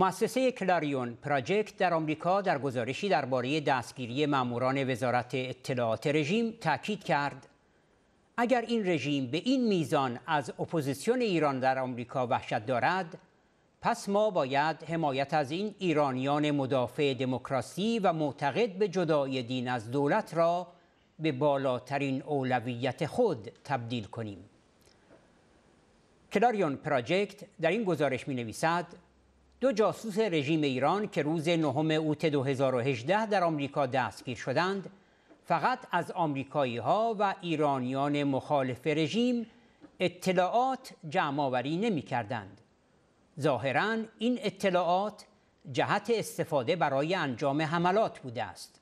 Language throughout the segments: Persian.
مؤسسه کلاریون پراجکت در آمریکا در گزارشی درباره دستگیری ماموران وزارت اطلاعات رژیم تاکید کرد اگر این رژیم به این میزان از اپوزیسیون ایران در آمریکا وحشت دارد پس ما باید حمایت از این ایرانیان مدافع دموکراسی و معتقد به جدای دین از دولت را به بالاترین اولویت خود تبدیل کنیم کلاریون پراجکت در این گزارش می نویسد دو جاسوس رژیم ایران که روز نهم اوت 2018 در آمریکا دستگیر شدند فقط از آمریکایی ها و ایرانیان مخالف رژیم اطلاعات جمع آوری نمی کردند ظاهرا این اطلاعات جهت استفاده برای انجام حملات بوده است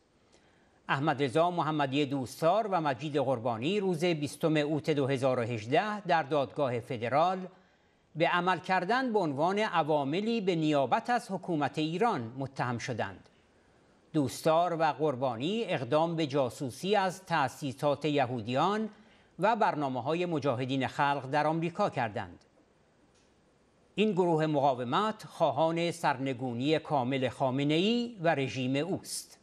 احمد رضا محمدی دوستار و مجید قربانی روز 20 اوت 2018 در دادگاه فدرال به عمل کردن به عنوان عواملی به نیابت از حکومت ایران متهم شدند دوستار و قربانی اقدام به جاسوسی از تأسیسات یهودیان و برنامه های مجاهدین خلق در آمریکا کردند این گروه مقاومت خواهان سرنگونی کامل خامنه ای و رژیم اوست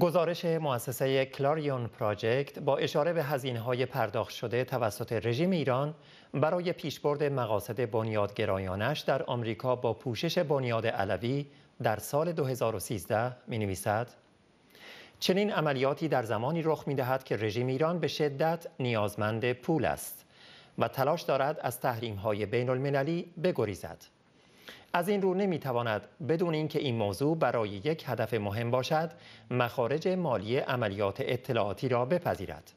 گزارش مؤسسه کلاریون پراجکت با اشاره به هزینه های پرداخت شده توسط رژیم ایران برای پیشبرد مقاصد بنیادگرایانش در آمریکا با پوشش بنیاد علوی در سال 2013 می نویسد چنین عملیاتی در زمانی رخ می دهد که رژیم ایران به شدت نیازمند پول است و تلاش دارد از تحریم های بین المللی بگریزد. از این رو نمیتواند بدون اینکه این موضوع برای یک هدف مهم باشد مخارج مالی عملیات اطلاعاتی را بپذیرد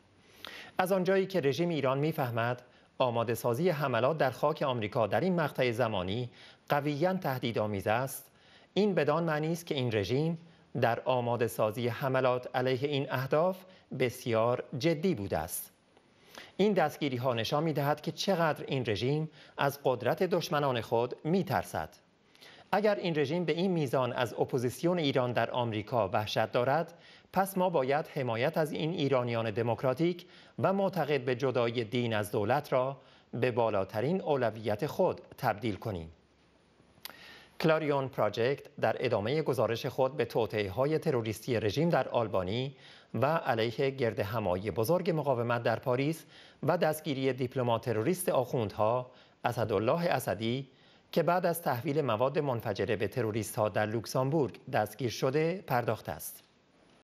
از آنجایی که رژیم ایران میفهمد آماده سازی حملات در خاک آمریکا در این مقطع زمانی قویا تهدیدآمیز است این بدان معنی است که این رژیم در آماده سازی حملات علیه این اهداف بسیار جدی بوده است این دستگیری ها نشان می دهد که چقدر این رژیم از قدرت دشمنان خود می ترسد. اگر این رژیم به این میزان از اپوزیسیون ایران در آمریکا وحشت دارد پس ما باید حمایت از این ایرانیان دموکراتیک و معتقد به جدای دین از دولت را به بالاترین اولویت خود تبدیل کنیم کلاریون پراجکت در ادامه گزارش خود به توطعه های تروریستی رژیم در آلبانی و علیه گرد همایی بزرگ مقاومت در پاریس و دستگیری دیپلمات تروریست آخوندها اسدالله اسدی که بعد از تحویل مواد منفجره به تروریست ها در لوکسامبورگ دستگیر شده پرداخت است.